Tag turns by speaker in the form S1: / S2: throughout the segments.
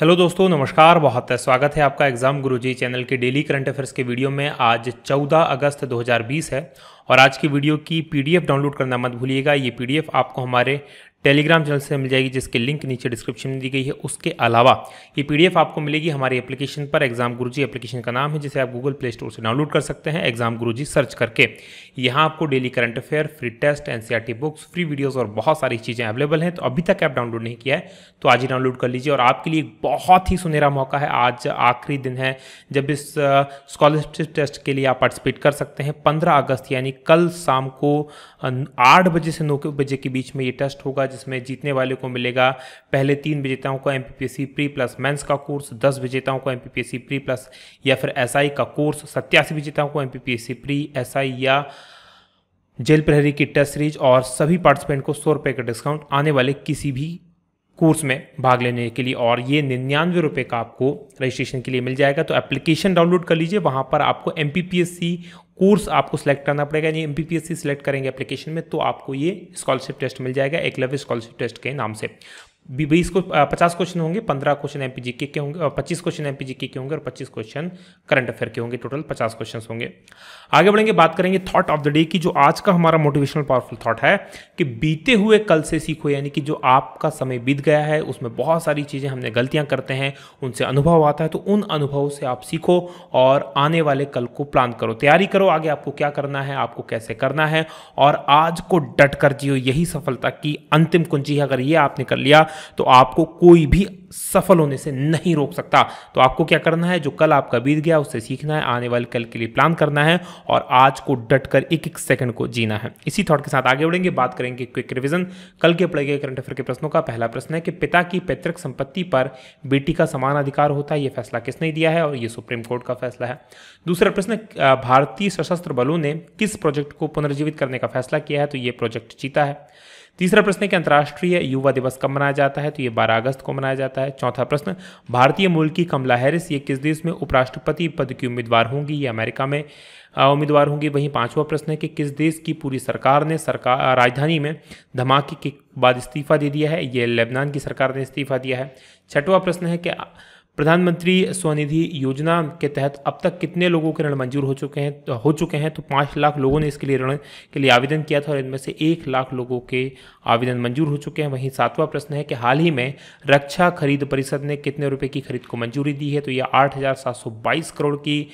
S1: hello दोस्तों नमस्कार बहुत है स्वागत है आपका एग्जाम गुरुजी चैनल के डेली करंट अफेयर्स के वीडियो में आज 14 अगस्त 2020 है और आज की वीडियो की पीडीएफ डाउनलोड करना मत भूलिएगा ये पीडीएफ आपको हमारे टेलीग्राम चैनल से मिल जाएगी जिसके लिंक नीचे डिस्क्रिप्शन में दी गई है उसके अलावा ये पीडीएफ आपको मिलेगी हमारी एप्लीकेशन पर एग्जाम गुरुजी एप्लीकेशन का नाम है जिसे आप गूगल प्ले स्टोर से डाउनलोड कर सकते हैं एग्जाम गुरुजी सर्च करके यहाँ आपको daily current affair free test NCERT books free videos और बहुत सारी चीज़ें अवेलेबल हैं तो अभी तक आप डाउनलोड नहीं किया है तो आज ही डाउनलोड कर लीजिए और आपके लिए बहुत ही सुनहरा मौका है आज आखिरी दिन है जब इस स्कॉलरशिप टेस्ट के लिए आप पार्टिसिपेट कर सकते हैं पंद्रह अगस्त यानी कल शाम को आठ बजे से नौ बजे के बीच में ये टेस्ट होगा जिसमें जीतने वाले को मिलेगा पहले तीन विजेताओं को एम प्री प्लस मेंस का कोर्स दस विजेताओं को एम प्री प्लस या फिर एस का कोर्स सत्यासी विजेताओं को एम प्री एस या जेल प्रहरी की टेस्ट सीरीज और सभी पार्टिसिपेंट को सौ रुपये का डिस्काउंट आने वाले किसी भी कोर्स में भाग लेने के लिए और ये निन्यानवे रुपये का आपको रजिस्ट्रेशन के लिए मिल जाएगा तो एप्लीकेशन डाउनलोड कर लीजिए वहाँ पर आपको एम कोर्स आपको सेलेक्ट करना पड़ेगा यानी एम पी सेलेक्ट करेंगे एप्लीकेशन में तो आपको ये स्कॉलरशिप टेस्ट मिल जाएगा एकलव्य स्कॉलरशिप टेस्ट के नाम से बीस को पचास क्वेश्चन होंगे पंद्रह क्वेश्चन एम पी के होंगे पच्चीस क्वेश्चन एम के होंगे और पच्चीस क्वेश्चन करंट अफेयर के होंगे टोटल पचास क्वेश्चन होंगे आगे बढ़ेंगे बात करेंगे थॉट ऑफ द डे की जो आज का हमारा मोटिवेशनल पावरफुल थॉट है कि बीते हुए कल से सीखो यानी कि जो आपका समय बीत गया है उसमें बहुत सारी चीज़ें हमने गलतियाँ करते हैं उनसे अनुभव आता है तो उन अनुभवों से आप सीखो और आने वाले कल को प्लान करो तैयारी करो आगे आपको क्या करना है आपको कैसे करना है और आज को डट कर जियो यही सफलता की अंतिम कुंजी है अगर ये आपने कर लिया तो आपको कोई भी सफल होने से नहीं रोक सकता तो आपको क्या करना है जो कल आपका बीत गया उससे सीखना है आने वाले कल के लिए प्लान करना है और आज को डट कर एक एक सेकंड को जीना है इसी थॉट के साथ आगे बढ़ेंगे बात करेंगे क्विक रिविजन कल के पड़े गए करंट अफेयर के प्रश्नों का पहला प्रश्न है कि पिता की पैतृक संपत्ति पर बेटी का समान अधिकार होता है यह फैसला किसने दिया है और यह सुप्रीम कोर्ट का फैसला है दूसरा प्रश्न भारतीय सशस्त्र बलों ने किस प्रोजेक्ट को पुनर्जीवित करने का फैसला किया है तो यह प्रोजेक्ट जीता है तीसरा प्रश्न है कि अंतर्राष्ट्रीय युवा दिवस कब मनाया जाता है तो ये 12 अगस्त को मनाया जाता है चौथा प्रश्न भारतीय मूल की कमला हैरिस ये किस देश में उपराष्ट्रपति पद की उम्मीदवार होंगी ये अमेरिका में उम्मीदवार होंगी वहीं पांचवा प्रश्न है कि किस देश की पूरी सरकार ने सरकार राजधानी में धमाके के बाद इस्तीफा दे दिया है ये लेबनान की सरकार ने इस्तीफा दिया है छठवा प्रश्न है कि प्रधानमंत्री स्वनिधि योजना के तहत अब तक कितने लोगों के ऋण मंजूर हो चुके हैं तो, हो चुके हैं तो पाँच लाख लोगों ने इसके लिए ऋण के लिए आवेदन किया था और इनमें से एक लाख लोगों के आवेदन मंजूर हो चुके हैं वहीं सातवां प्रश्न है कि हाल ही में रक्षा खरीद परिषद ने कितने रुपये की खरीद को मंजूरी दी है तो यह आठ करोड़ की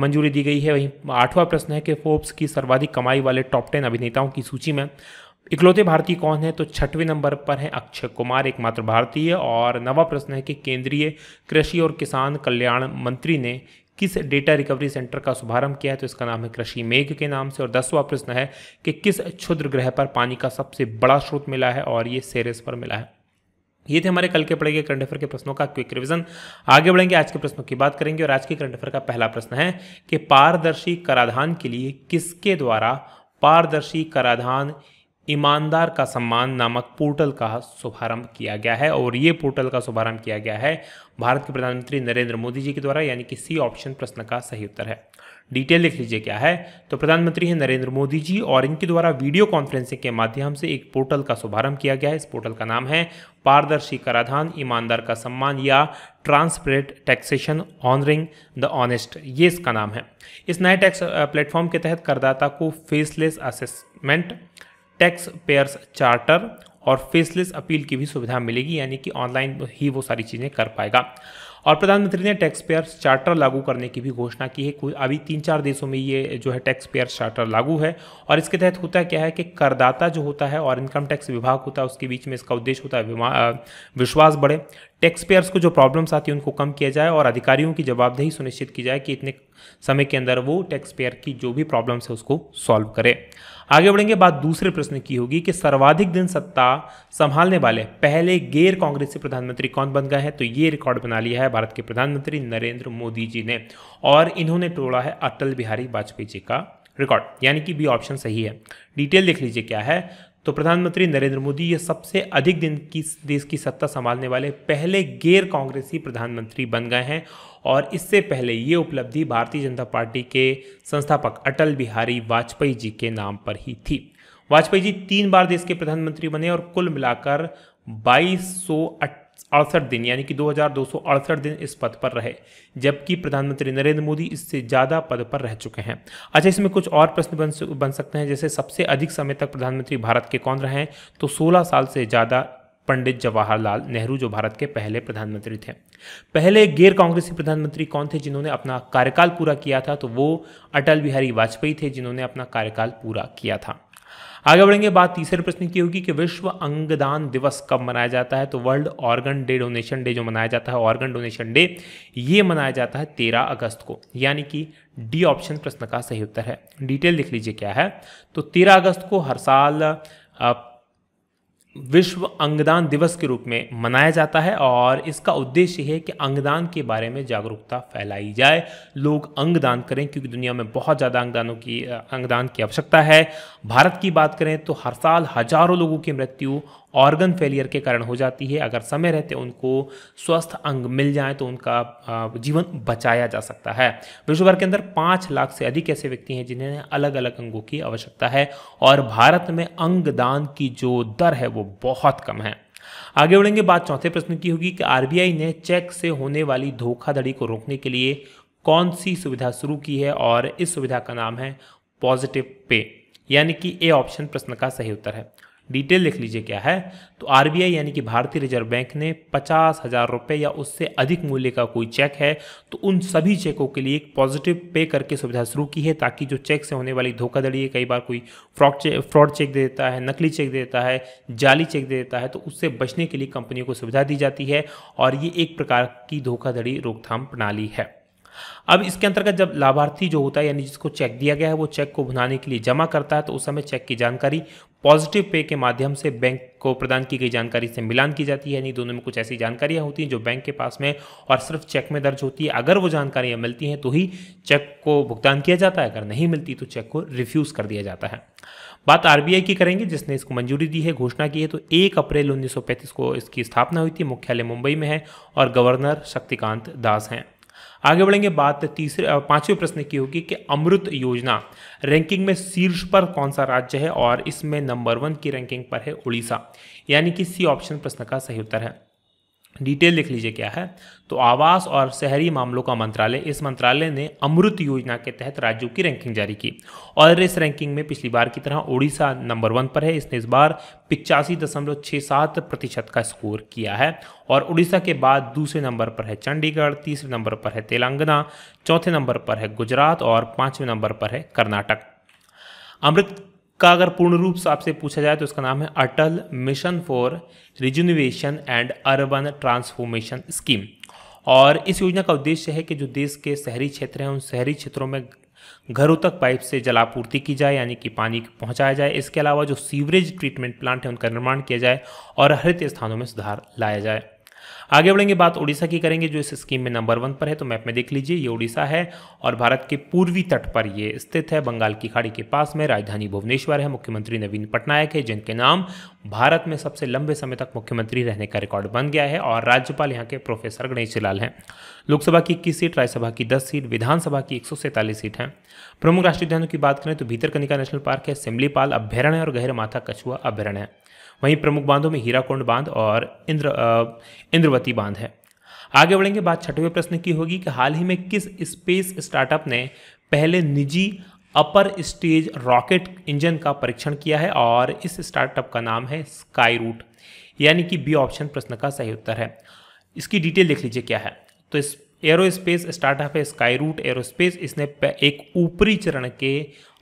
S1: मंजूरी दी गई है वहीं आठवां प्रश्न है कि फोर्ब्स की सर्वाधिक कमाई वाले टॉप टेन अभिनेताओं की सूची में इकलौते भारतीय कौन है तो छठवें नंबर पर है अक्षय कुमार एकमात्र भारतीय और नवा प्रश्न है कि केंद्रीय कृषि और किसान कल्याण मंत्री ने किस डेटा रिकवरी सेंटर का शुभारंभ किया है तो इसका नाम है कृषि मेघ के नाम से और दसवां प्रश्न है कि किस क्षुद्र ग्रह पर पानी का सबसे बड़ा स्रोत मिला है और ये सेरेस पर मिला है ये थे हमारे कल के पड़े गए करंट अफेयर के प्रश्नों का क्विक रिवीजन आगे बढ़ेंगे आज के प्रश्नों की बात करेंगे और आज के करंट अफेयर का पहला प्रश्न है कि पारदर्शी कराधान के लिए किसके द्वारा पारदर्शी कराधान ईमानदार का सम्मान नामक पोर्टल का शुभारंभ किया गया है और ये पोर्टल का शुभारंभ किया गया है भारत के प्रधानमंत्री नरेंद्र मोदी जी के द्वारा यानी कि सी ऑप्शन प्रश्न का सही उत्तर है डिटेल लिख लीजिए क्या है तो प्रधानमंत्री हैं नरेंद्र मोदी जी और इनके द्वारा वीडियो कॉन्फ्रेंसिंग के माध्यम से एक पोर्टल का शुभारंभ किया गया है इस पोर्टल का नाम है पारदर्शी कराधान ईमानदार का सम्मान या transparent taxation honouring the honest ये इसका नाम है इस नए टैक्स प्लेटफॉर्म के तहत करदाता को faceless assessment tax payers charter और फेसलेस अपील की भी सुविधा मिलेगी यानी कि ऑनलाइन ही वो सारी चीज़ें कर पाएगा और प्रधानमंत्री ने टैक्स पेयर्स चार्टर लागू करने की भी घोषणा की है अभी तीन चार देशों में ये जो है टैक्स पेयर्स चार्टर लागू है और इसके तहत होता क्या है कि करदाता जो होता है और इनकम टैक्स विभाग होता है उसके बीच में इसका उद्देश्य होता है विश्वास बढ़े टैक्स पेयर्स को जो प्रॉब्लम्स आती है उनको कम किया जाए और अधिकारियों की जवाबदेही सुनिश्चित की जाए कि इतने समय के अंदर वो टैक्स पेयर की जो भी प्रॉब्लम्स है उसको सॉल्व करे आगे बढ़ेंगे बात दूसरे प्रश्न की होगी कि सर्वाधिक दिन सत्ता संभालने वाले पहले गैर कांग्रेसी प्रधानमंत्री कौन बन गए हैं तो ये रिकॉर्ड बना लिया है भारत के प्रधानमंत्री नरेंद्र मोदी जी ने और इन्होंने तोड़ा है अटल बिहारी वाजपेयी जी का रिकॉर्ड यानी कि बी ऑप्शन सही है डिटेल देख लीजिए क्या है तो प्रधानमंत्री नरेंद्र मोदी ये सबसे अधिक दिन की देश की सत्ता संभालने वाले पहले गैर कांग्रेसी प्रधानमंत्री बन गए हैं और इससे पहले ये उपलब्धि भारतीय जनता पार्टी के संस्थापक अटल बिहारी वाजपेयी जी के नाम पर ही थी वाजपेयी जी तीन बार देश के प्रधानमंत्री बने और कुल मिलाकर बाईस अड़सठ दिन यानी कि दो दिन इस पद पर रहे जबकि प्रधानमंत्री नरेंद्र मोदी इससे ज़्यादा पद पर रह चुके हैं अच्छा इसमें कुछ और प्रश्न बन बन सकते हैं जैसे सबसे अधिक समय तक प्रधानमंत्री भारत के कौन रहे हैं तो 16 साल से ज़्यादा पंडित जवाहरलाल नेहरू जो भारत के पहले प्रधानमंत्री थे पहले गैर कांग्रेसी प्रधानमंत्री कौन थे जिन्होंने अपना कार्यकाल पूरा किया था तो वो अटल बिहारी वाजपेयी थे जिन्होंने अपना कार्यकाल पूरा किया था आगे बढ़ेंगे बात तीसरे प्रश्न की होगी कि विश्व अंगदान दिवस कब मनाया जाता है तो world organ day donation day जो मनाया जाता है ऑर्गन डोनेशन डे ये मनाया जाता है तेरह अगस्त को यानी कि डी ऑप्शन प्रश्न का सही उत्तर है डिटेल लिख लीजिए क्या है तो तेरह अगस्त को हर साल विश्व अंगदान दिवस के रूप में मनाया जाता है और इसका उद्देश्य है कि अंगदान के बारे में जागरूकता फैलाई जाए लोग अंगदान करें क्योंकि दुनिया में बहुत ज़्यादा अंगदानों की अंगदान की आवश्यकता है भारत की बात करें तो हर साल हजारों लोगों की मृत्यु ऑर्गन फेलियर के कारण हो जाती है अगर समय रहते उनको स्वस्थ अंग मिल जाए तो उनका जीवन बचाया जा सकता है विश्व भर के अंदर पाँच लाख से अधिक ऐसे व्यक्ति हैं जिन्हें अलग अलग अंगों की आवश्यकता है और भारत में अंगदान की जो दर है वो बहुत कम है आगे बढ़ेंगे बात चौथे प्रश्न की होगी कि आरबीआई ने चेक से होने वाली धोखाधड़ी को रोकने के लिए कौन सी सुविधा शुरू की है और इस सुविधा का नाम है पॉजिटिव पे यानी कि ए ऑप्शन प्रश्न का सही उत्तर है डिटेल देख लीजिए क्या है तो आर यानी कि भारतीय रिजर्व बैंक ने पचास हज़ार रुपये या उससे अधिक मूल्य का कोई चेक है तो उन सभी चेकों के लिए एक पॉजिटिव पे करके सुविधा शुरू की है ताकि जो चेक से होने वाली धोखाधड़ी है कई बार कोई फ्रॉड चेक फ्रॉड चेक दे देता है नकली चेक दे देता है जाली चेक दे देता है तो उससे बचने के लिए कंपनियों को सुविधा दी जाती है और ये एक प्रकार की धोखाधड़ी रोकथाम प्रणाली है अब इसके अंतर्गत जब लाभार्थी जो होता है यानी जिसको चेक दिया गया है वो चेक को भुनाने के लिए जमा करता है तो उस समय चेक की जानकारी पॉजिटिव पे के माध्यम से बैंक को प्रदान की गई जानकारी से मिलान की जाती है यानी दोनों में कुछ ऐसी जानकारियां होती हैं जो बैंक के पास में और सिर्फ चेक में दर्ज होती है अगर वो जानकारियां मिलती हैं तो ही चेक को भुगतान किया जाता है अगर नहीं मिलती तो चेक को रिफ्यूज़ कर दिया जाता है बात आरबीआई की करेंगे जिसने इसको मंजूरी दी है घोषणा की है तो एक अप्रैल 1935 को इसकी स्थापना हुई थी मुख्यालय मुंबई में है और गवर्नर शक्तिकांत दास हैं आगे बढ़ेंगे बात तीसरे पांचवें प्रश्न की होगी कि अमृत योजना रैंकिंग में शीर्ष पर कौन सा राज्य है और इसमें नंबर वन की रैंकिंग पर है उड़ीसा यानी कि सी ऑप्शन प्रश्न का सही उत्तर है डिटेल लिख लीजिए क्या है तो आवास और शहरी मामलों का मंत्रालय इस मंत्रालय ने अमृत योजना के तहत राज्यों की रैंकिंग जारी की और इस रैंकिंग में पिछली बार की तरह ओडिशा नंबर वन पर है इसने इस बार पिचासी दशमलव छः सात प्रतिशत का स्कोर किया है और उड़ीसा के बाद दूसरे नंबर पर है चंडीगढ़ तीसरे नंबर पर है तेलंगाना चौथे नंबर पर है गुजरात और पाँचवें नंबर पर है कर्नाटक अमृत का अगर पूर्ण रूप से आपसे पूछा जाए तो इसका नाम है Atal mission for rejuvenation and urban transformation scheme और इस योजना का उद्देश्य है कि जो देश के शहरी क्षेत्र हैं उन शहरी क्षेत्रों में घरों तक पाइप से जलापूर्ति की जाए यानी कि पानी पहुंचाया जाए इसके अलावा जो सीवरेज ट्रीटमेंट प्लांट है उनका निर्माण किया जाए और हरित स्थानों में सुधार लाया जाए आगे बढ़ेंगे बात उड़ीसा की करेंगे जो इस स्कीम में नंबर वन पर है तो मैप में देख लीजिए ये उड़ीसा है और भारत के पूर्वी तट पर ये स्थित है बंगाल की खाड़ी के पास में राजधानी भुवनेश्वर है मुख्यमंत्री नवीन पटनायक है जिनके नाम भारत में सबसे लंबे समय तक मुख्यमंत्री रहने का रिकॉर्ड बन गया है और राज्यपाल यहाँ के प्रोफेसर गणेश लाल हैं लोकसभा की इक्कीस सीट राज्यसभा की दस सीट विधानसभा की एक सीट हैं प्रमुख राष्ट्रीय उद्यानों की बात करें तो भीतरकनिका नेशनल पार्क है सिमलीपाल अभ्यारण्य और गहरे माथा कछुआ अभ्यारण्य है वहीं प्रमुख बांधों में हीराकुंड बांध और इंद्र इंद्रवती बांध है आगे बढ़ेंगे बात छठवें प्रश्न की होगी कि हाल ही में किस स्पेस स्टार्टअप ने पहले निजी अपर स्टेज रॉकेट इंजन का परीक्षण किया है और इस स्टार्टअप का नाम है स्काई रूट यानी कि बी ऑप्शन प्रश्न का सही उत्तर है इसकी डिटेल देख लीजिए क्या है तो इस एरोस्पेस स्टार्टअप है स्काई रूट एरोस्पेस इसने एक ऊपरी चरण के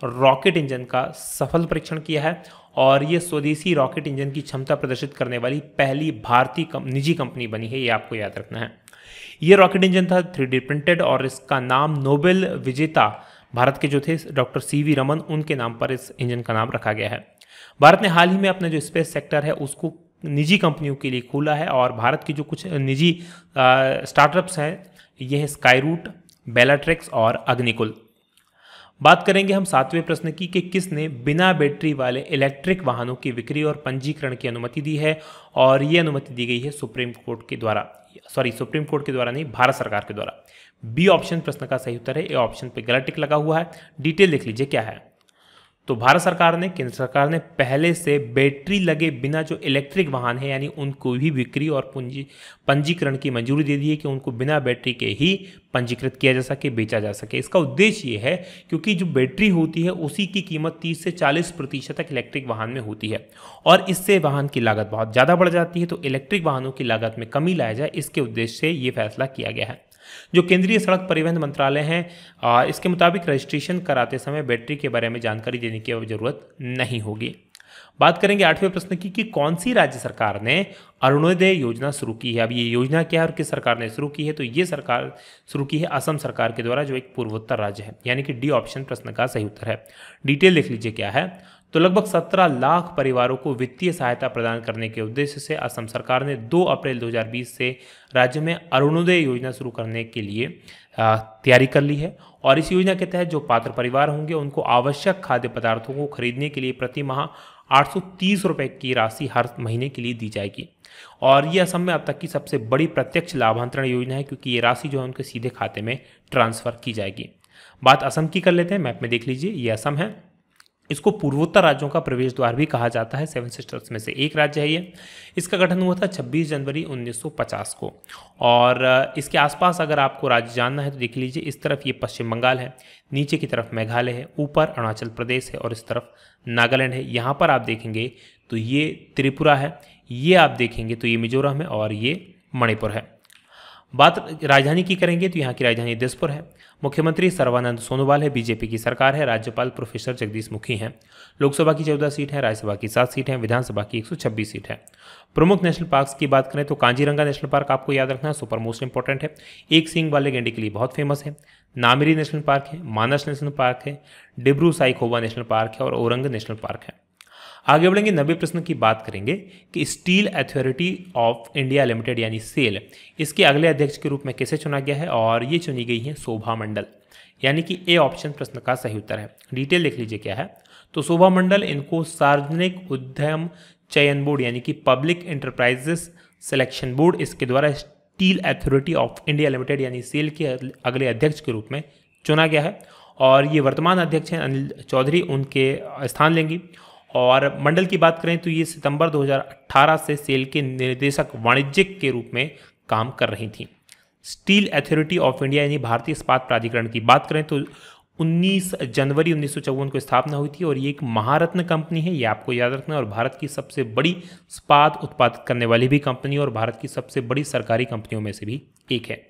S1: रॉकेट इंजन का सफल परीक्षण किया है और ये स्वदेशी रॉकेट इंजन की क्षमता प्रदर्शित करने वाली पहली भारतीय कम, निजी कंपनी बनी है ये आपको याद रखना है ये रॉकेट इंजन था थ्री प्रिंटेड और इसका नाम नोबेल विजेता भारत के जो थे डॉक्टर सी वी रमन उनके नाम पर इस इंजन का नाम रखा गया है भारत ने हाल ही में अपना जो स्पेस सेक्टर है उसको निजी कंपनियों के लिए खोला है और भारत की जो कुछ निजी स्टार्टअप्स हैं ये है स्काई रूट बेलाट्रिक्स और अग्निकुल बात करेंगे हम सातवें प्रश्न की कि किसने बिना बैटरी वाले इलेक्ट्रिक वाहनों की बिक्री और पंजीकरण की अनुमति दी है और ये अनुमति दी गई है सुप्रीम कोर्ट के द्वारा सॉरी सुप्रीम कोर्ट के द्वारा नहीं भारत सरकार के द्वारा बी ऑप्शन प्रश्न का सही उत्तर है ए ऑप्शन पे गलत टिक लगा हुआ है डिटेल देख लीजिए क्या है तो भारत सरकार ने केंद्र सरकार ने पहले से बैटरी लगे बिना जो इलेक्ट्रिक वाहन है यानी उनको भी बिक्री और पूंजी पंजीकरण की मंजूरी दे दी है कि उनको बिना बैटरी के ही पंजीकृत किया जा सके बेचा जा सके इसका उद्देश्य ये है क्योंकि जो बैटरी होती है उसी की कीमत 30 से 40 प्रतिशत तक इलेक्ट्रिक वाहन में होती है और इससे वाहन की लागत बहुत ज़्यादा बढ़ जाती है तो इलेक्ट्रिक वाहनों की लागत में कमी लाया जाए इसके उद्देश्य से ये फैसला किया गया है जो केंद्रीय सड़क परिवहन मंत्रालय हैं इसके मुताबिक रजिस्ट्रेशन कराते समय बैटरी के बारे में जानकारी देने की जरूरत नहीं होगी बात करेंगे आठवें प्रश्न की कि कौन सी राज्य सरकार ने अरुणोदय योजना शुरू की है अब ये योजना क्या है और किस सरकार ने शुरू की है तो ये सरकार शुरू की है असम सरकार के द्वारा जो एक पूर्वोत्तर राज्य है यानी कि डी ऑप्शन प्रश्न का सही उत्तर है डिटेल देख लीजिए क्या है तो लगभग 17 लाख परिवारों को वित्तीय सहायता प्रदान करने के उद्देश्य से असम सरकार ने 2 अप्रैल 2020 से राज्य में अरुणोदय योजना शुरू करने के लिए तैयारी कर ली है और इस योजना के तहत जो पात्र परिवार होंगे उनको आवश्यक खाद्य पदार्थों को खरीदने के लिए प्रति माह आठ रुपए की राशि हर महीने के लिए दी जाएगी और ये असम में अब तक की सबसे बड़ी प्रत्यक्ष लाभांतरण योजना है क्योंकि ये राशि जो है उनके सीधे खाते में ट्रांसफर की जाएगी बात असम की कर लेते हैं मैप में देख लीजिए ये असम है इसको पूर्वोत्तर राज्यों का प्रवेश द्वार भी कहा जाता है सेवन सिस्टर्स में से एक राज्य है ये इसका गठन हुआ था 26 जनवरी 1950 को और इसके आसपास अगर आपको राज्य जानना है तो देख लीजिए इस तरफ ये पश्चिम बंगाल है नीचे की तरफ मेघालय है ऊपर अरुणाचल प्रदेश है और इस तरफ नागालैंड है यहाँ पर आप देखेंगे तो ये त्रिपुरा है ये आप देखेंगे तो ये मिजोरम है और ये मणिपुर है बात राजधानी की करेंगे तो यहाँ की राजधानी दिसपुर है मुख्यमंत्री सर्वानंद सोनोवाल है बीजेपी की सरकार है राज्यपाल प्रोफेसर जगदीश मुखी हैं लोकसभा की चौदह सीट है राज्यसभा की सात सीट है विधानसभा की छब्बीस सीट है प्रमुख नेशनल पार्क की बात करें तो कांजीरंगा नेशनल पार्क आपको याद रखना सुपर मोस्ट इंपॉर्टेंट है एक सिंह वाले गेंडे के लिए बहुत फेमस है नामेरी नेशनल पार्क है मानस नेशनल पार्क है डिब्रू साइकोवा नेशनल पार्क है और औरंग नेशनल पार्क है आगे बढ़ेंगे नब्बे प्रश्न की बात करेंगे कि स्टील अथॉरिटी ऑफ इंडिया लिमिटेड यानी सेल इसके अगले अध्यक्ष के रूप में कैसे चुना गया है और ये चुनी गई है शोभा मंडल यानी कि ए ऑप्शन प्रश्न का सही उत्तर है डिटेल देख लीजिए क्या है तो शोभा मंडल इनको सार्वजनिक उद्यम चयन बोर्ड यानी कि पब्लिक इंटरप्राइजेस सिलेक्शन बोर्ड इसके द्वारा स्टील अथॉरिटी ऑफ इंडिया लिमिटेड यानी सेल के अगले अध्यक्ष के रूप में चुना गया है और ये वर्तमान अध्यक्ष हैं अनिल चौधरी उनके स्थान लेंगी और मंडल की बात करें तो ये सितंबर 2018 से सेल के निर्देशक वाणिज्यिक के रूप में काम कर रही थी स्टील अथॉरिटी ऑफ इंडिया यानी भारतीय इस्पात प्राधिकरण की बात करें तो 19 जनवरी उन्नीस को स्थापना हुई थी और ये एक महारत्न कंपनी है ये आपको याद रखना और भारत की सबसे बड़ी इस्पात उत्पादित करने वाली भी कंपनी और भारत की सबसे बड़ी सरकारी कंपनियों में से भी एक है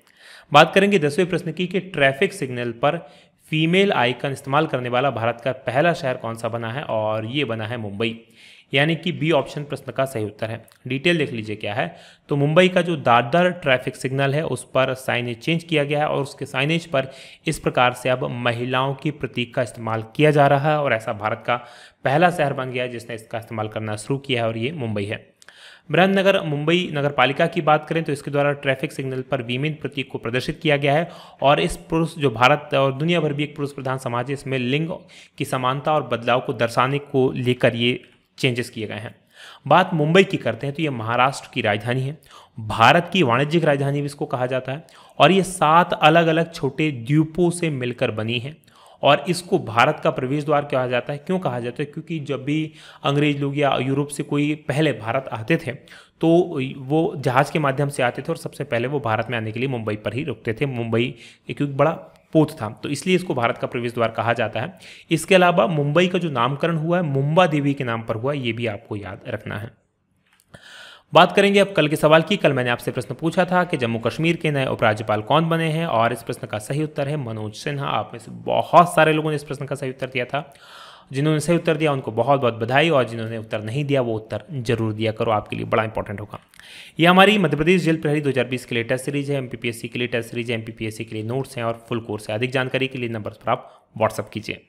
S1: बात करेंगे दसवें प्रश्न की कि ट्रैफिक सिग्नल पर फीमेल आइकन इस्तेमाल करने वाला भारत का पहला शहर कौन सा बना है और ये बना है मुंबई यानी कि बी ऑप्शन प्रश्न का सही उत्तर है डिटेल देख लीजिए क्या है तो मुंबई का जो दादर ट्रैफिक सिग्नल है उस पर साइनेज चेंज किया गया है और उसके साइनेज पर इस प्रकार से अब महिलाओं की प्रतीक का इस्तेमाल किया जा रहा है और ऐसा भारत का पहला शहर बन गया है जिसने इसका इस्तेमाल करना शुरू किया है और ये मुंबई है ब्रहनगर मुंबई नगर पालिका की बात करें तो इसके द्वारा ट्रैफिक सिग्नल पर विमिन प्रतीक को प्रदर्शित किया गया है और इस पुरुष जो भारत और दुनिया भर भी एक पुरुष प्रधान समाज है इसमें लिंग की समानता और बदलाव को दर्शाने को लेकर ये चेंजेस किए गए हैं बात मुंबई की करते हैं तो ये महाराष्ट्र की राजधानी है भारत की वाणिज्यिक राजधानी भी इसको कहा जाता है और ये सात अलग अलग छोटे द्वीपों से मिलकर बनी है और इसको भारत का प्रवेश द्वार कहा जाता है क्यों कहा जाता है क्योंकि जब भी अंग्रेज लोग या यूरोप से कोई पहले भारत आते थे तो वो जहाज़ के माध्यम से आते थे और सबसे पहले वो भारत में आने के लिए मुंबई पर ही रुकते थे मुंबई एक बड़ा पोत था तो इसलिए इसको भारत का प्रवेश द्वार कहा जाता है इसके अलावा मुंबई का जो नामकरण हुआ है मुंबा देवी के नाम पर हुआ है ये भी आपको याद रखना है बात करेंगे अब कल के सवाल की कल मैंने आपसे प्रश्न पूछा था कि जम्मू कश्मीर के नए उपराज्यपाल कौन बने हैं और इस प्रश्न का सही उत्तर है मनोज सिन्हा आप में से बहुत सारे लोगों ने इस प्रश्न का सही उत्तर दिया था जिन्होंने सही उत्तर दिया उनको बहुत बहुत बधाई और जिन्होंने उत्तर नहीं दिया वो उत्तर जरूर दिया करो आपके लिए बड़ा इंपॉर्टेंट होगा ये हमारी मध्य प्रदेश जेल प्रहरी 2020 के लिए टेस्ट सीरीज है एमपीपीएससी के लिए टेस्ट सीरीज है एमपीपीएससी के लिए नोट्स हैं और फुल कोर्स है अधिक जानकारी के लिए नंबर पर आप व्हाट्सअप कीजिए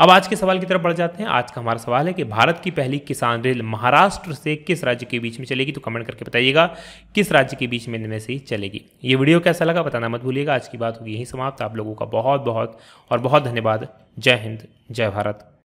S1: अब आज के सवाल की तरफ बढ़ जाते हैं आज का हमारा सवाल है कि भारत की पहली किसान रेल महाराष्ट्र से किस राज्य के बीच में चलेगी तो कमेंट करके बताइएगा किस राज्य के बीच में इनमें से ही चलेगी ये वीडियो कैसा लगा बताना मत भूलिएगा आज की बात होगी यही समाप्त आप लोगों का बहुत बहुत और बहुत धन्यवाद जय हिंद जय भारत